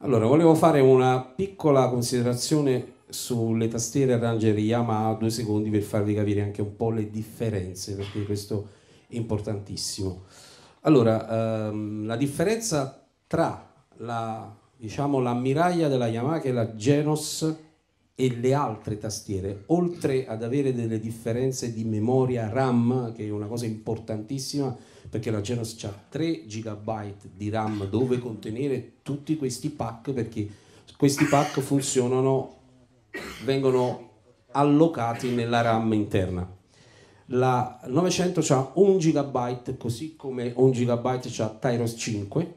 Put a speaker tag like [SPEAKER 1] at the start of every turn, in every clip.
[SPEAKER 1] Allora, volevo fare una piccola considerazione sulle tastiere e Yamaha, due secondi per farvi capire anche un po' le differenze, perché questo è importantissimo. Allora, ehm, la differenza tra la, diciamo, la della Yamaha, che è la Genos, e le altre tastiere, oltre ad avere delle differenze di memoria RAM, che è una cosa importantissima perché la Genos ha 3 GB di RAM dove contenere tutti questi pack perché questi pack funzionano, vengono allocati nella RAM interna. La 900 ha 1 GB, così come 1 GB ha Tyros 5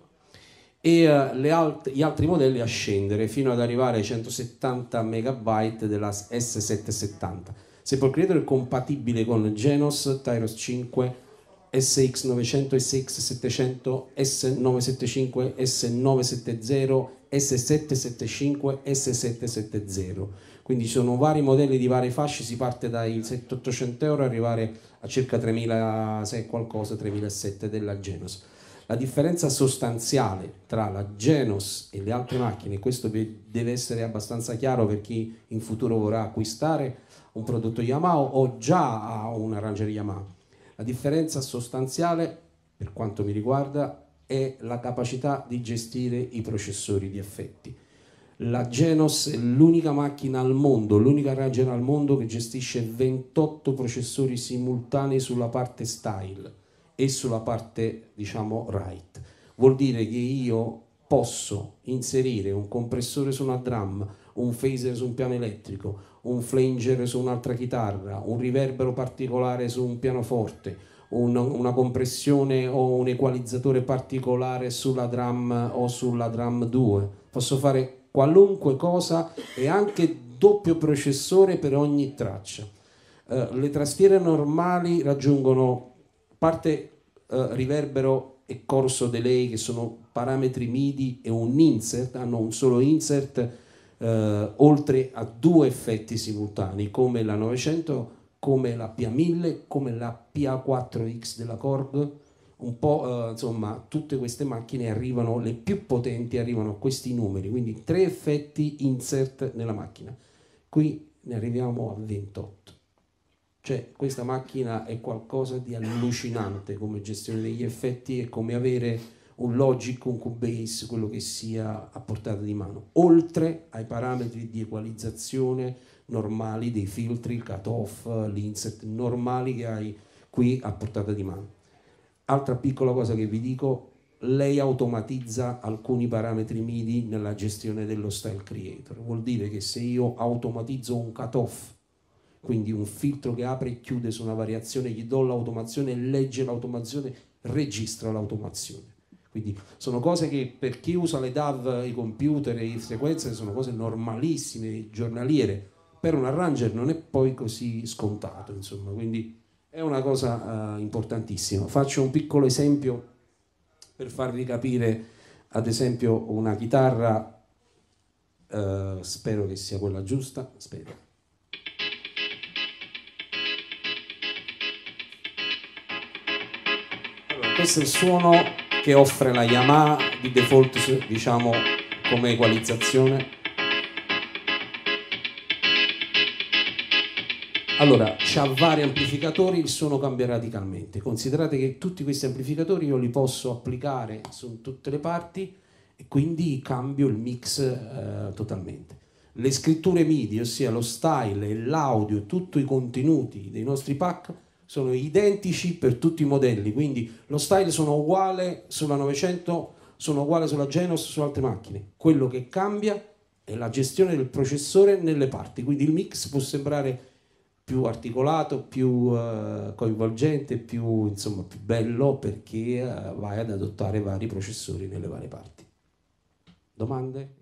[SPEAKER 1] e eh, alt- gli altri modelli a scendere fino ad arrivare ai 170 MB della S770. Se Sepol Creator è compatibile con Genos, Tyros 5, SX900, SX700, S975, S970, S775, S770. Quindi ci sono vari modelli di varie fasce, si parte dai 700-800 euro arrivare a circa 3.000, se qualcosa, 3.700 della Genos. La differenza sostanziale tra la Genos e le altre macchine, questo deve essere abbastanza chiaro per chi in futuro vorrà acquistare un prodotto Yamaha o già ha una Ranger Yamaha. La differenza sostanziale, per quanto mi riguarda, è la capacità di gestire i processori di effetti. La Genos è l'unica macchina al mondo, l'unica Ranger al mondo che gestisce 28 processori simultanei sulla parte style e sulla parte, diciamo, right. Vuol dire che io posso inserire un compressore su una drum, un phaser su un piano elettrico, un flanger su un'altra chitarra, un riverbero particolare su un pianoforte, un, una compressione o un equalizzatore particolare sulla drum o sulla drum 2. Posso fare qualunque cosa e anche doppio processore per ogni traccia. Eh, le tastiere normali raggiungono parte eh, riverbero e corso delay che sono parametri MIDI e un insert, hanno un solo insert eh, oltre a due effetti simultanei come la 900, come la PA1000, come la PA4X della Korg, un po' eh, insomma tutte queste macchine arrivano, le più potenti arrivano a questi numeri, quindi tre effetti insert nella macchina. Qui ne arriviamo a 28. Cioè, questa macchina è qualcosa di allucinante come gestione degli effetti e come avere un logic, un cubase, quello che sia a portata di mano, oltre ai parametri di equalizzazione normali dei filtri, il cutoff, l'inset normali che hai qui a portata di mano. Altra piccola cosa che vi dico, lei automatizza alcuni parametri MIDI nella gestione dello style creator, vuol dire che se io automatizzo un cutoff quindi un filtro che apre e chiude su una variazione, gli do l'automazione, legge l'automazione, registra l'automazione. Quindi sono cose che per chi usa le DAV, i computer e i sequencer sono cose normalissime, giornaliere. Per un arranger non è poi così scontato, insomma, quindi è una cosa uh, importantissima. Faccio un piccolo esempio per farvi capire, ad esempio, una chitarra, uh, spero che sia quella giusta, spero questo è il suono che offre la Yamaha di default diciamo come equalizzazione Allora, c'ha vari amplificatori, il suono cambia radicalmente. Considerate che tutti questi amplificatori io li posso applicare su tutte le parti e quindi cambio il mix eh, totalmente. Le scritture MIDI, ossia lo style, l'audio, tutti i contenuti dei nostri pack sono identici per tutti i modelli, quindi lo style sono uguale sulla 900, sono uguale sulla Genos, su altre macchine. Quello che cambia è la gestione del processore nelle parti, quindi il mix può sembrare più articolato, più uh, coinvolgente, più, insomma, più bello perché uh, vai ad adottare vari processori nelle varie parti. Domande?